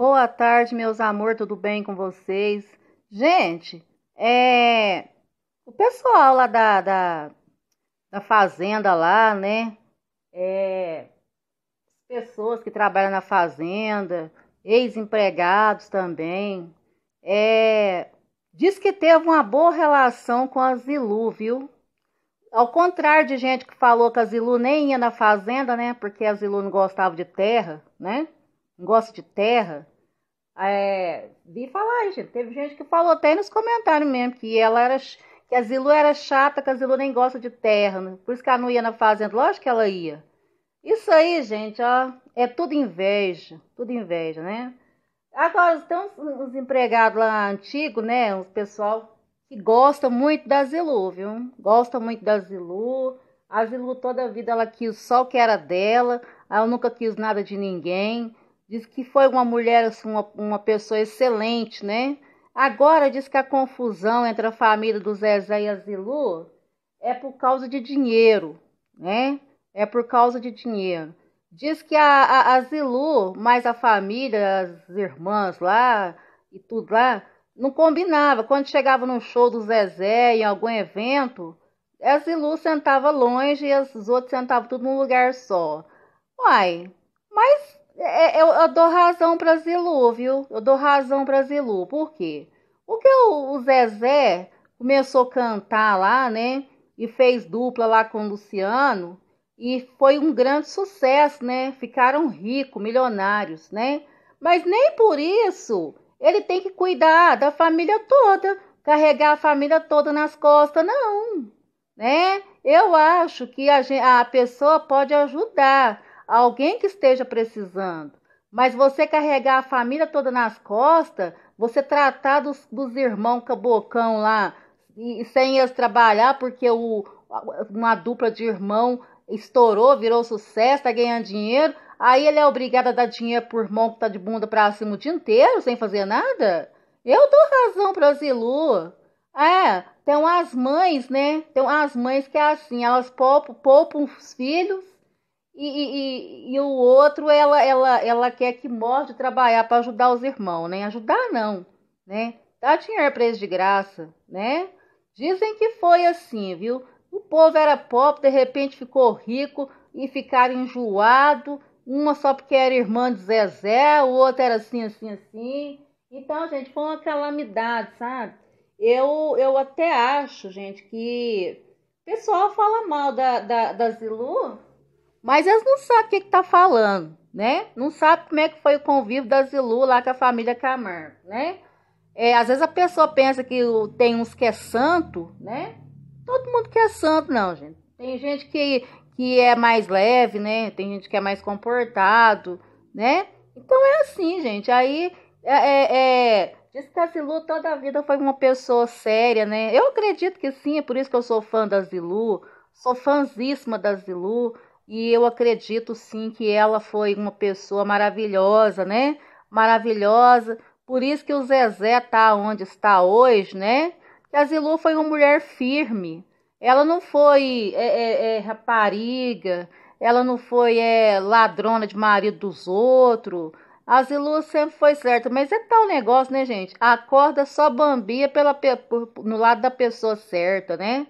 Boa tarde, meus amor, tudo bem com vocês? Gente, é. O pessoal lá da, da, da fazenda lá, né? É. Pessoas que trabalham na fazenda, ex-empregados também. É. Diz que teve uma boa relação com a Zilu, viu? Ao contrário de gente que falou que a Zilu nem ia na fazenda, né? Porque a Zilu não gostava de terra, né? gosta de terra. É, vi falar, gente. Teve gente que falou até nos comentários mesmo que ela era que a Zilu era chata, que a Zilu nem gosta de terra, né? por isso que ela não ia na fazenda. Lógico que ela ia. Isso aí, gente, ó, é tudo inveja, tudo inveja, né? Agora, tem uns, uns empregados lá antigos, né? Uns pessoal que gosta muito da Zilu, viu? Gosta muito da Zilu. A Zilu toda a vida ela quis só o que era dela, ela nunca quis nada de ninguém. Diz que foi uma mulher, assim, uma, uma pessoa excelente, né? Agora diz que a confusão entre a família do Zezé e a Zilu é por causa de dinheiro, né? É por causa de dinheiro. Diz que a, a, a Zilu, mais a família, as irmãs lá e tudo lá, não combinava. Quando chegava num show do Zezé, em algum evento, a Zilu sentava longe e os outros sentavam tudo num lugar só. Uai, mas é, é, eu, eu, dou razão para Zilu, viu? Eu dou razão para Zilu. Por quê? Porque o, o Zezé começou a cantar lá, né? E fez dupla lá com o Luciano. E foi um grande sucesso, né? Ficaram ricos, milionários, né? Mas nem por isso ele tem que cuidar da família toda, carregar a família toda nas costas, não, né? Eu acho que a, a pessoa pode ajudar alguém que esteja precisando. Mas você carregar a família toda nas costas, você tratar dos, dos irmãos cabocão lá, e, sem eles trabalhar, porque o, uma dupla de irmão estourou, virou sucesso, tá ganhando dinheiro. Aí ele é obrigado a dar dinheiro pro irmão que tá de bunda pra cima o dia inteiro, sem fazer nada? Eu dou razão pra Zilu. É, tem umas mães, né? Tem umas mães que é assim, elas poupam, poupam os filhos e, e, e, o outro, ela, ela, ela quer que morde trabalhar para ajudar os irmãos, né? Ajudar não, né? Dá dinheiro para eles de graça, né? Dizem que foi assim, viu? O povo era pobre, de repente ficou rico e ficaram enjoado. Uma só porque era irmã de Zezé, o outro era assim, assim, assim. Então, gente, foi uma calamidade, sabe? Eu, eu até acho, gente, que o pessoal fala mal da, da, da Zilu, mas eles não sabem o que, que tá falando, né? Não sabe como é que foi o convívio da Zilu lá com a família Camargo, né? É, às vezes a pessoa pensa que tem uns que é santo, né? Todo mundo que é santo, não, gente. Tem gente que, que é mais leve, né? Tem gente que é mais comportado, né? Então é assim, gente. Aí é, é, é diz que a Zilu toda a vida foi uma pessoa séria, né? Eu acredito que sim, é por isso que eu sou fã da Zilu, sou fãzíssima da Zilu. E eu acredito sim que ela foi uma pessoa maravilhosa, né? Maravilhosa. Por isso que o Zezé tá onde está hoje, né? Que a Zilu foi uma mulher firme. Ela não foi é, é, é, rapariga, ela não foi é, ladrona de marido dos outros. A Zilu sempre foi certa, mas é tal negócio, né, gente? A corda só bambia pela, no lado da pessoa certa, né?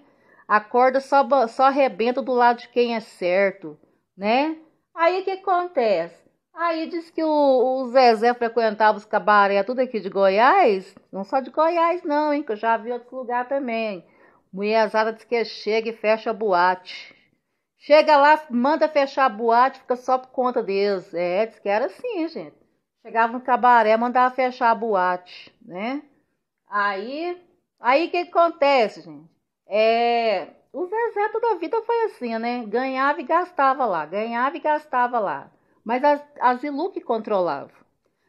A corda só, só arrebenta do lado de quem é certo, né? Aí o que acontece? Aí diz que o, o Zezé frequentava os cabaré tudo aqui de Goiás. Não só de Goiás, não, hein? Que eu já vi outros lugares também. Mulherzada diz que chega e fecha a boate. Chega lá, manda fechar a boate, fica só por conta deles. É, diz que era assim, gente. Chegava no cabaré, mandava fechar a boate, né? Aí, aí o que acontece, gente? É, o Zezé toda a vida foi assim, né? Ganhava e gastava lá, ganhava e gastava lá. Mas a, a Zilu que controlava.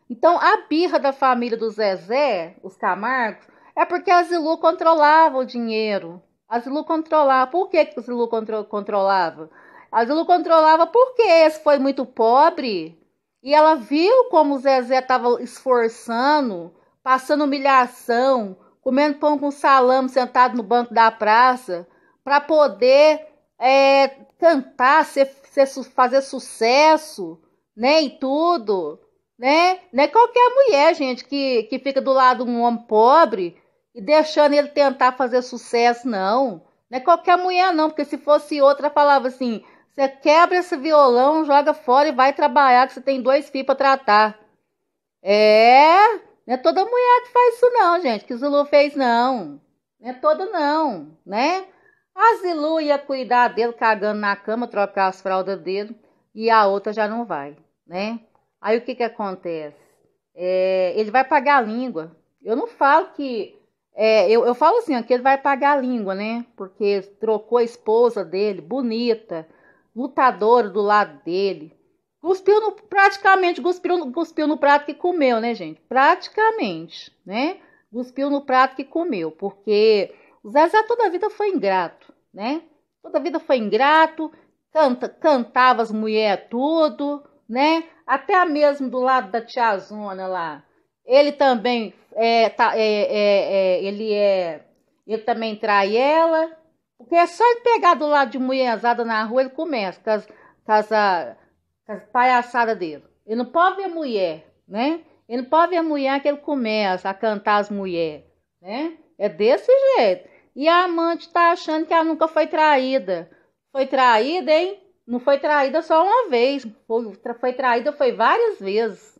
Então, a birra da família do Zezé, os Camargos, é porque a Zilu controlava o dinheiro. A Zilu controlava. Por que, que a Zilu contro controlava? A Zilu controlava porque esse foi muito pobre. E ela viu como o Zezé estava esforçando, passando humilhação, comendo pão com salame, sentado no banco da praça, para poder é, cantar, ser, ser, fazer sucesso, né? E tudo, né? Não é qualquer mulher, gente, que, que fica do lado de um homem pobre e deixando ele tentar fazer sucesso, não. Não é qualquer mulher, não, porque se fosse outra, falava assim: você quebra esse violão, joga fora e vai trabalhar, que você tem dois filhos para tratar. É, não é toda mulher que faz isso, não, gente, que Zulu fez, não. Não é toda, não, né? A Zilu ia cuidar dele cagando na cama, trocar as fraldas dele, e a outra já não vai, né? Aí o que que acontece? É, ele vai pagar a língua. Eu não falo que. É, eu, eu falo assim, ó, que ele vai pagar a língua, né? Porque trocou a esposa dele, bonita, lutadora do lado dele, Cuspiu no, praticamente, cuspiu cuspiu no prato que comeu, né, gente? Praticamente, né? Cuspiu no prato que comeu, porque o Zezé toda a vida foi ingrato, né? Toda a vida foi ingrato, canta, cantava as mulheres tudo, né? Até mesmo do lado da tia Zona lá. Ele também é, tá, é, é, é, ele é, ele também trai ela, porque é só ele pegar do lado de mulherzada na rua, ele começa, casa, casa palhaçada dele. Ele não pode ver mulher, né? Ele não pode ver mulher que ele começa a cantar as mulheres, né? É desse jeito. E a amante tá achando que ela nunca foi traída. Foi traída, hein? Não foi traída só uma vez. Foi, foi traída foi várias vezes.